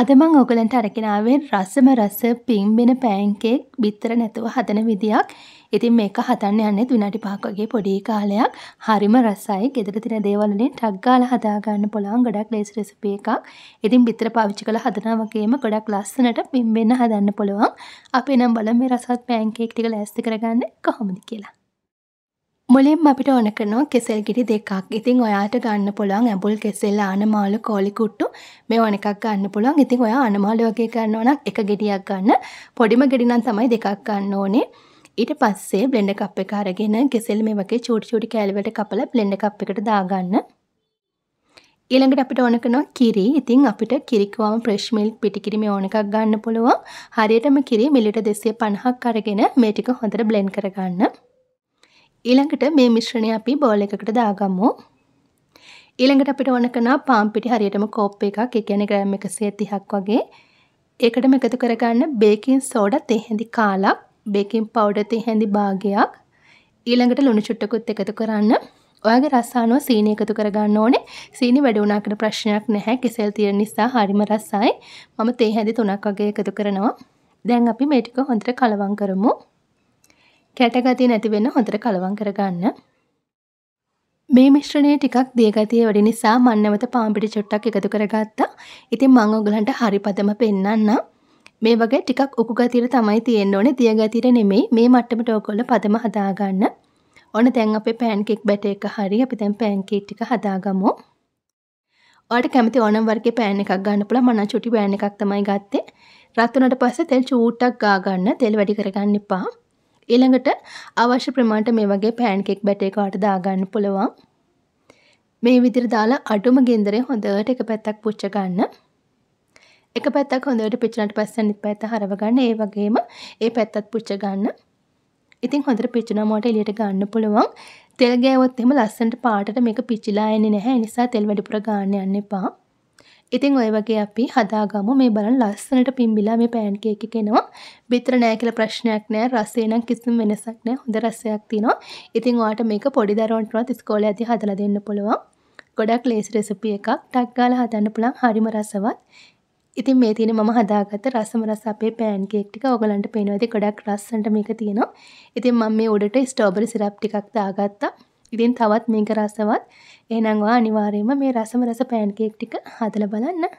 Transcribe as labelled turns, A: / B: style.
A: අද මං ඔගලන්ට අරගෙනාවේ රසම රස පිම්බෙන පෑන්කේක් බිත්තර නැතුව හදන විදියක්. ඉතින් මේක හදන්න යන්නේ විනාඩි 5ක් වගේ පොඩි කාලයක්. හරිම රසයි. ගෙදර තියෙන දේවල් වලින් ටක් ගාලා හදා ගන්න පුළුවන් ගොඩක් ලේසි රෙසිපි එකක්. ඉතින් බිත්තර පාවිච්චි කරලා හදනවා වගේම ගොඩක් ලස්සනට පිම්බෙන්න හදන්න පුළුවන්. අපි නම් බලමු මේ රසවත් පෑන්කේක් ටික ලෑස්ති කරගන්නේ කොහොමද කියලා. මුලින්ම අපිට ඕන කරනවා කෙසෙල් ගිරි දෙකක්. ඉතින් ඔයාට ගන්න පුළුවන් ඇඹුල් කෙසෙල් ආනමාලු කෝලිකුට්ටු මේ ඕන එකක් ගන්න පුළුවන්. ඉතින් ඔයා ආනමාලු වගේ ගන්නවා නම් එක ගෙඩියක් ගන්න. පොඩිම ගෙඩි නම් තමයි දෙකක් ගන්න ඕනේ. ඊට පස්සේ බ්ලෙන්ඩර් කප් එක අරගෙන කෙසෙල් මේ වගේ චූටි චූටි කෑලි වලට කපලා බ්ලෙන්ඩර් කප් එකට දාගන්න. ඊළඟට අපිට ඕන කරනවා කිරි. ඉතින් අපිට කිරි කිව්වම ෆ්‍රෙෂ් මිල්ක් පිටි කිරි මේ ඕන එකක් ගන්න පුළුවන්. හරියටම කිරි මිලිට 250ක් අරගෙන මේ ටික හොඳට බ්ලෙන්ඩ් කරගන්න. ඊළඟට මේ මිශ්‍රණය අපි බෝල් එකකට දාගමු. ඊළඟට අපිට ඕන කරනවා පාන් පිටි හරියටම කෝප් එකක්, ඒ කියන්නේ ග්‍රෑම් 130ක් වගේ. ඒකටම එකතු කරගන්න බේකින් සෝඩා තෙහෙඳි කාලක්, බේකින් පවුඩර් තෙහෙඳි භාගයක්. ඊළඟට ලුණු චුට්ටකුත් එකතු කරන්න. ඔයාගේ රස අනුව සීනි එකතු කරගන්න ඕනේ. සීනි වැඩි වුණා කියන ප්‍රශ්නයක් නැහැ. කෙසෙල් තියෙන නිසා හරිම රසයි. මම තේ හැඳි තුනක් වගේ එකතු කරනවා. දැන් අපි මේ ටික හොඳට කලවම් කරමු. කැටගතිය නැති වෙන්න හොඳට කලවම් කරගන්න. මේ මිශ්‍රණය ටිකක් දියගතිය වැඩි නිසා මම නැවත පාන් පිටි චුට්ටක් එකතු කරගත්තා. ඉතින් මම ඔයගලන්ට හරි පදම පෙන්නන්නම්. මේ වගේ ටිකක් උකු ගතියට තමයි තියෙන්න ඕනේ. දියගතියට නෙමෙයි. මේ මට්ටමට ඔයගොල්ලෝ පදම හදාගන්න. ඕන දැන් අපේ පෑන් කේක් බැට එක හරි අපි දැන් පෑන් කේක් ටික හදාගමු. ඔයාලට කැමති ඕනම වර්ගයේ පෑන් එකක් ගන්න පුළුවන් මම චුටි පෑන් එකක් තමයි ගත්තේ රත් වුණාට පස්සේ තෙල් චූට්ටක් ගා ගන්න තෙල් වැඩි කරගන්න එපා ඊළඟට අවශ්‍ය ප්‍රමාණයට මේ වගේ පෑන් කේක් බැටේ කාට දාගන්න පුළුවන්. මේ විදිහට දාලා අඩුම ගෙන්දරේ හොඳට එක පැත්තක් පුච්ච ගන්න. එක පැත්තක් හොඳට පිච්චුණාට පස්සේ අනිත් පැත්ත හරව ගන්න. ඒ වගේම ඒ පැත්තත් පුච්ච ගන්න. ඉතින් හොඳට පිච්චුණා මට එළියට ගන්න පුළුවන්. තෙල් ගෑවොත් එහෙම ලස්සනට පාටට මේක පිච්චිලා එන්නේ නැහැ. ඒ නිසා තෙල් වැඩිපුර ගන්න යන්න එපා. ඉතින් ඔය වගේ අපි හදාගමු මේ බලන්න ලස්සනට පිම්බිලා මේ පෑන් කේක් එක එනවා. බිතර නෑ කියලා ප්‍රශ්නයක් නෑ. රසය නම් කිසිම වෙනසක් නෑ. හොඳ රසයක් තියෙනවා. ඉතින් ඔයාලට මේක පොඩි දරුවන්ටවත් ඉස්කෝලේ ඇති හදලා දෙන්න පුළුවන්. ගොඩක් ලේසි රෙසිපි එකක්. ටක් ගාලා හදන්න පුළුවන්. හරිම රසවත්. ඉතින් මේ තියෙන මම හදාගත්ත රසම රස අපේ පෑන් කේක් ටික ඔයගලන්ට පේනවාද ගොඩක් රස්සන්ට මේක තියෙනවා. ඉතින් මම මේ උඩට ස්ට්‍රෝබෙරි සිරප් ටිකක් දාගත්තා. ඉතින් තවත් මේක රසවත්. එහෙනම් ඔයා අනිවාර්යයෙන්ම මේ රසම රස පෑන්කේක් ටික හදලා බලන්න.